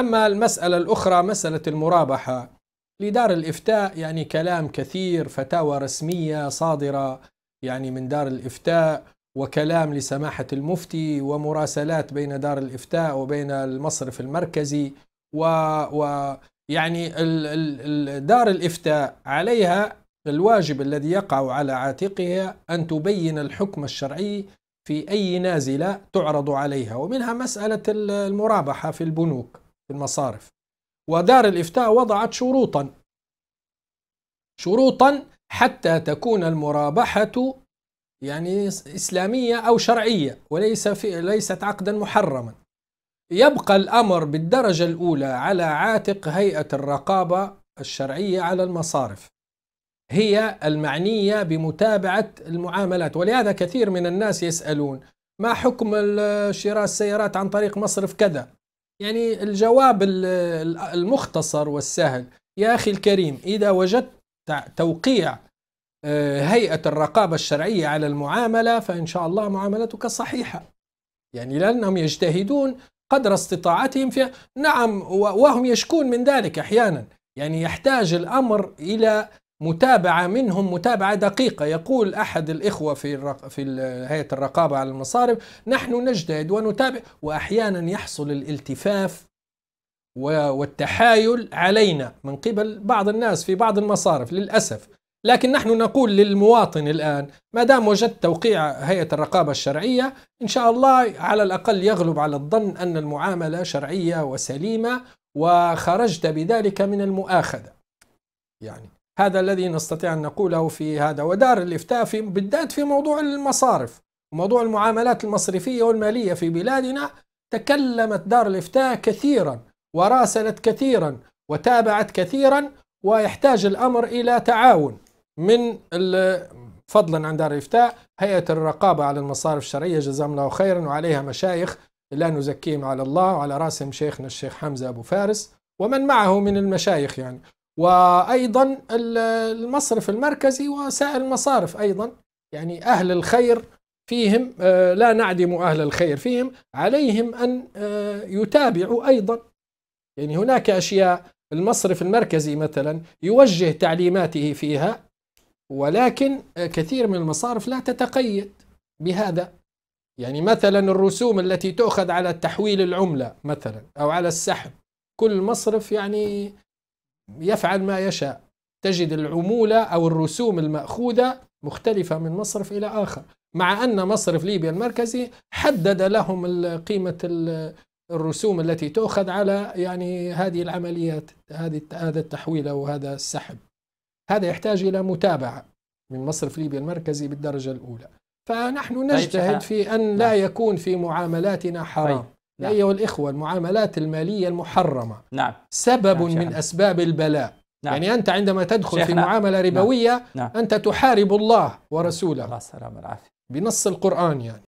أما المسألة الأخرى مسألة المرابحة لدار الإفتاء يعني كلام كثير فتاوى رسمية صادرة يعني من دار الإفتاء وكلام لسماحة المفتي ومراسلات بين دار الإفتاء وبين المصرف المركزي و, و يعني دار الإفتاء عليها الواجب الذي يقع على عاتقها أن تبين الحكم الشرعي في أي نازلة تعرض عليها ومنها مسألة المرابحة في البنوك في المصارف ودار الإفتاء وضعت شروطا شروطا حتى تكون المرابحة يعني إسلامية أو شرعية وليس في ليست عقدا محرما يبقى الأمر بالدرجة الأولى على عاتق هيئة الرقابة الشرعية على المصارف هي المعنية بمتابعة المعاملات ولهذا كثير من الناس يسألون ما حكم شراء السيارات عن طريق مصرف كذا يعني الجواب المختصر والسهل يا أخي الكريم إذا وجدت توقيع آه، هيئة الرقابة الشرعية على المعاملة فإن شاء الله معاملتك صحيحة يعني لأنهم يجتهدون قدر استطاعتهم في نعم وهم يشكون من ذلك أحيانا يعني يحتاج الأمر إلى متابعة منهم متابعة دقيقة يقول أحد الإخوة في الرق... في هيئة الرقابة على المصارف نحن نجتهد ونتابع وأحيانا يحصل الالتفاف والتحايل علينا من قبل بعض الناس في بعض المصارف للأسف لكن نحن نقول للمواطن الآن ما دام وجدت توقيع هيئة الرقابة الشرعية إن شاء الله على الأقل يغلب على الظن أن المعاملة شرعية وسليمة وخرجت بذلك من المؤاخذة يعني هذا الذي نستطيع أن نقوله في هذا ودار الإفتاء في بالذات في موضوع المصارف وموضوع المعاملات المصرفية والمالية في بلادنا تكلمت دار الإفتاء كثيرا وراسلت كثيرا وتابعت كثيرا ويحتاج الأمر إلى تعاون من فضلا عن دار الإفتاء هيئة الرقابة على المصارف الشرعية جزاهم الله خيرا وعليها مشايخ لا نزكيهم على الله وعلى راسهم شيخنا الشيخ حمزة أبو فارس ومن معه من المشايخ يعني وأيضا المصرف المركزي وسائر المصارف أيضا يعني أهل الخير فيهم آه، لا نعدم أهل الخير فيهم عليهم أن آه، يتابعوا أيضا يعني هناك أشياء المصرف المركزي مثلا يوجه تعليماته فيها ولكن آه، كثير من المصارف لا تتقيد بهذا يعني مثلا الرسوم التي تؤخذ على تحويل العملة مثلا أو على السحب كل مصرف يعني يفعل ما يشاء تجد العمولة أو الرسوم المأخوذة مختلفة من مصرف إلى آخر مع أن مصرف ليبيا المركزي حدد لهم قيمة الرسوم التي تؤخذ على يعني هذه العمليات هذه هذا التحويل أو هذا السحب هذا يحتاج إلى متابعة من مصرف ليبيا المركزي بالدرجة الأولى فنحن طيب، نجتهد في أن لا نعم. يكون في معاملاتنا حرام طيب. نعم. أيها الإخوة المعاملات المالية المحرمة نعم. سبب نعم من أسباب البلاء نعم. يعني أنت عندما تدخل في معاملة نعم. ربوية نعم. نعم. أنت تحارب الله ورسوله الله بنص القرآن يعني